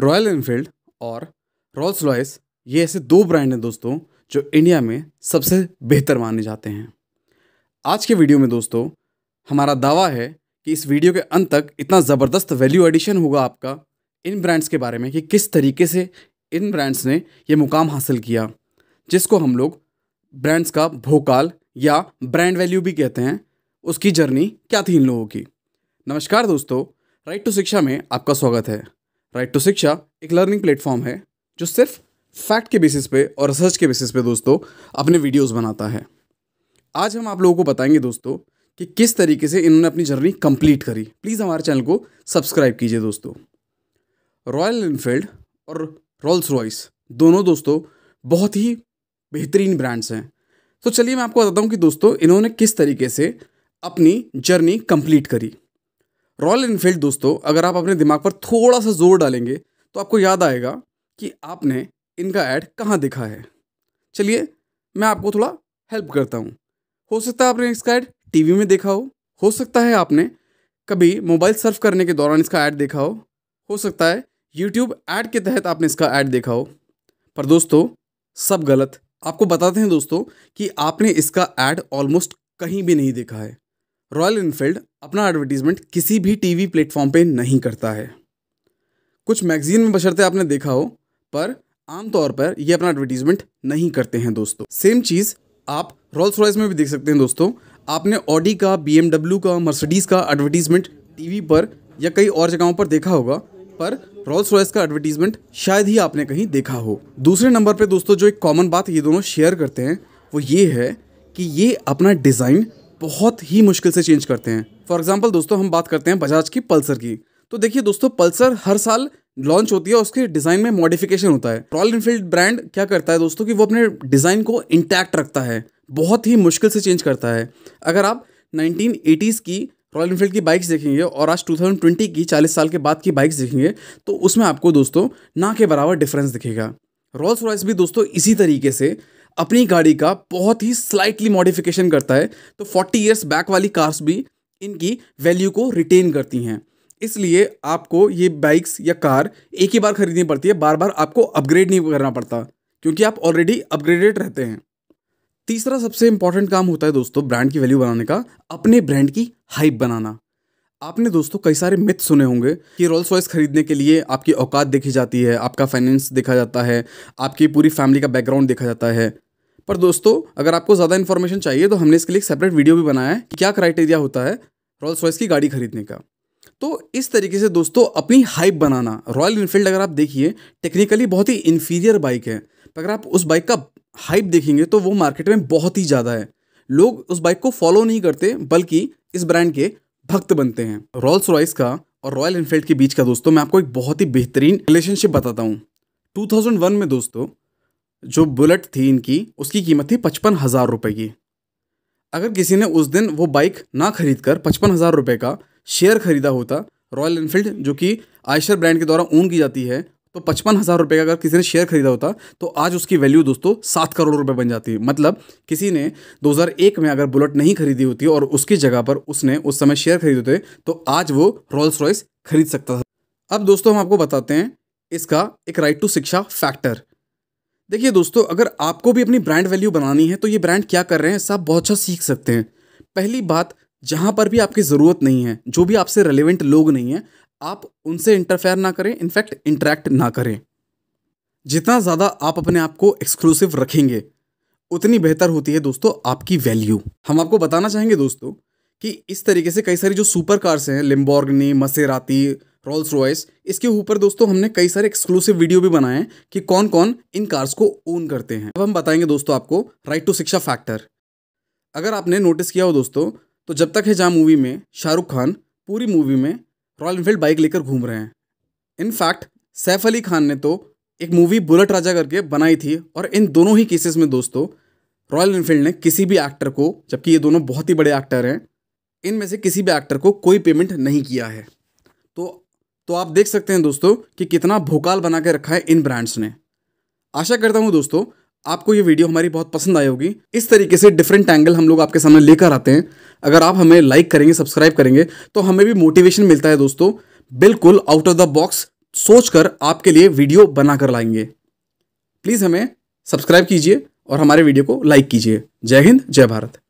royal Enfield और Rolls Royce ये ऐसे दो ब्रांड हैं दोस्तों जो इंडिया में सबसे बेहतर माने जाते हैं आज के वीडियो में दोस्तों हमारा दावा है कि इस वीडियो के अंत तक इतना ज़बरदस्त वैल्यू एडिशन होगा आपका इन ब्रांड्स के बारे में कि किस तरीके से इन ब्रांड्स ने ये मुकाम हासिल किया जिसको हम लोग ब्रांड्स का भोकाल या ब्रांड वैल्यू भी कहते हैं उसकी जर्नी क्या थी इन लोगों की नमस्कार दोस्तों राइट टू शिक्षा में आपका स्वागत है राइट टू तो शिक्षा एक लर्निंग प्लेटफॉर्म है जो सिर्फ फैक्ट के बेसिस पे और रिसर्च के बेसिस पे दोस्तों अपने वीडियोस बनाता है आज हम आप लोगों को बताएंगे दोस्तों कि किस तरीके से इन्होंने अपनी जर्नी कंप्लीट करी प्लीज़ हमारे चैनल को सब्सक्राइब कीजिए दोस्तों रॉयल इनफील्ड और रोल्स रॉयस दोनों दोस्तों बहुत ही बेहतरीन ब्रांड्स हैं तो चलिए मैं आपको बताता हूँ कि दोस्तों इन्होंने किस तरीके से अपनी जर्नी कंप्लीट करी रॉयल इनफील्ड दोस्तों अगर आप अपने दिमाग पर थोड़ा सा जोर डालेंगे तो आपको याद आएगा कि आपने इनका ऐड कहाँ देखा है चलिए मैं आपको थोड़ा हेल्प करता हूँ हो सकता है आपने इसका ऐड टीवी में देखा हो हो सकता है आपने कभी मोबाइल सर्फ करने के दौरान इसका ऐड देखा हो हो सकता है यूट्यूब ऐड के तहत आपने इसका ऐड देखा हो पर दोस्तों सब गलत आपको बताते हैं दोस्तों कि आपने इसका ऐड ऑलमोस्ट कहीं भी नहीं देखा है रॉयल इनफील्ड अपना एडवर्टीजमेंट किसी भी टीवी प्लेटफॉर्म पे नहीं करता है कुछ मैगजीन में बशरते आपने देखा हो पर आमतौर पर ये अपना एडवर्टीजमेंट नहीं करते हैं दोस्तों सेम चीज़ आप रॉल्स रॉयस में भी देख सकते हैं दोस्तों आपने ऑडी का बी का मर्सिडीज़ का एडवर्टीजमेंट टीवी पर या कई और जगहों पर देखा होगा पर रॉल्स रॉयस का एडवर्टीजमेंट शायद ही आपने कहीं देखा हो दूसरे नंबर पर दोस्तों जो एक कॉमन बात ये दोनों शेयर करते हैं वो ये है कि ये अपना डिज़ाइन बहुत ही मुश्किल से चेंज करते हैं फॉर एग्जाम्पल दोस्तों हम बात करते हैं बजाज की पल्सर की तो देखिए दोस्तों पल्सर हर साल लॉन्च होती है और उसके डिज़ाइन में मॉडिफिकेशन होता है रॉयल इनफील्ड ब्रांड क्या करता है दोस्तों कि वो अपने डिज़ाइन को इंटैक्ट रखता है बहुत ही मुश्किल से चेंज करता है अगर आप 1980s की रॉयल इनफील्ड की बाइक्स देखेंगे और आज 2020 की 40 साल के बाद की बाइक्स देखेंगे तो उसमें आपको दोस्तों ना के बराबर डिफरेंस दिखेगा रॉल्स रॉयस भी दोस्तों इसी तरीके से अपनी गाड़ी का बहुत ही स्लाइटली मॉडिफिकेशन करता है तो 40 इयर्स बैक वाली कार्स भी इनकी वैल्यू को रिटेन करती हैं इसलिए आपको ये बाइक्स या कार एक ही बार खरीदनी पड़ती है बार बार आपको अपग्रेड नहीं करना पड़ता क्योंकि आप ऑलरेडी अपग्रेडेड रहते हैं तीसरा सबसे इंपॉर्टेंट काम होता है दोस्तों ब्रांड की वैल्यू बनाने का अपने ब्रांड की हाइप बनाना आपने दोस्तों कई सारे मिथ सुने होंगे कि रोल्स रॉयस खरीदने के लिए आपकी औकात देखी जाती है आपका फाइनेंस देखा जाता है आपकी पूरी फैमिली का बैकग्राउंड देखा जाता है पर दोस्तों अगर आपको ज़्यादा इन्फॉर्मेशन चाहिए तो हमने इसके लिए एक सेपरेट वीडियो भी बनाया है कि क्या क्राइटेरिया होता है रोल्स रॉयस की गाड़ी खरीदने का तो इस तरीके से दोस्तों अपनी हाइप बनाना रॉयल इनफील्ड अगर आप देखिए टेक्निकली बहुत ही इन्फीरियर बाइक है अगर आप उस बाइक का हाइप देखेंगे तो वो मार्केट में बहुत ही ज़्यादा है लोग उस बाइक को फॉलो नहीं करते बल्कि इस ब्रांड के भक्त बनते हैं रॉल्स रॉयस का और रॉयल इनफील्ड के बीच का दोस्तों मैं आपको एक बहुत ही बेहतरीन रिलेशनशिप बताता हूँ टू में दोस्तों जो बुलेट थी इनकी उसकी कीमत थी पचपन हज़ार रुपये की अगर किसी ने उस दिन वो बाइक ना खरीद कर पचपन हज़ार रुपये का शेयर खरीदा होता रॉयल इनफील्ड जो कि आयशर ब्रांड के द्वारा ओन की जाती है तो पचपन हज़ार रुपये का अगर किसी ने शेयर खरीदा होता तो आज उसकी वैल्यू दोस्तों सात करोड़ रुपए बन जाती है मतलब किसी ने 2001 में अगर बुलेट नहीं खरीदी होती और उसकी जगह पर उसने उस समय शेयर खरीदे होते तो आज वो रोल्स रॉयस खरीद सकता था अब दोस्तों हम आपको बताते हैं इसका एक राइट टू शिक्षा फैक्टर देखिए दोस्तों अगर आपको भी अपनी ब्रांड वैल्यू बनानी है तो ये ब्रांड क्या कर रहे हैं सब बहुत अच्छा सीख सकते हैं पहली बात जहाँ पर भी आपकी ज़रूरत नहीं है जो भी आपसे रिलेवेंट लोग नहीं हैं आप उनसे इंटरफेयर ना करें इनफैक्ट इंटरेक्ट ना करें जितना ज़्यादा आप अपने आप को एक्सक्लूसिव रखेंगे उतनी बेहतर होती है दोस्तों आपकी वैल्यू हम आपको बताना चाहेंगे दोस्तों कि इस तरीके से कई सारी जो सुपर कार्स हैं लिम्बॉर्गनी मसेराती रोल्स रॉयस इसके ऊपर दोस्तों हमने कई सारे एक्सक्लूसिव वीडियो भी बनाए हैं कि कौन कौन इन कार्स को ओन करते हैं अब हम बताएंगे दोस्तों आपको राइट टू शिक्षा फैक्टर अगर आपने नोटिस किया हो दोस्तों तो जब तक है जहाँ मूवी में शाहरुख खान पूरी मूवी में रॉयल इनफील्ड बाइक लेकर घूम रहे हैं इनफैक्ट सैफ अली खान ने तो एक मूवी बुलेट राजा करके बनाई थी और इन दोनों ही केसेस में दोस्तों रॉयल इनफील्ड ने किसी भी एक्टर को जबकि ये दोनों बहुत ही बड़े एक्टर हैं इनमें से किसी भी एक्टर को कोई पेमेंट नहीं किया है तो तो आप देख सकते हैं दोस्तों कि कितना भोकाल बना के रखा है इन ब्रांड्स ने आशा करता हूँ दोस्तों आपको ये वीडियो हमारी बहुत पसंद आई होगी इस तरीके से डिफरेंट एंगल हम लोग आपके सामने लेकर आते हैं अगर आप हमें लाइक करेंगे सब्सक्राइब करेंगे तो हमें भी मोटिवेशन मिलता है दोस्तों बिल्कुल आउट ऑफ द बॉक्स सोचकर आपके लिए वीडियो बना कर लाएंगे प्लीज़ हमें सब्सक्राइब कीजिए और हमारे वीडियो को लाइक कीजिए जय हिंद जय भारत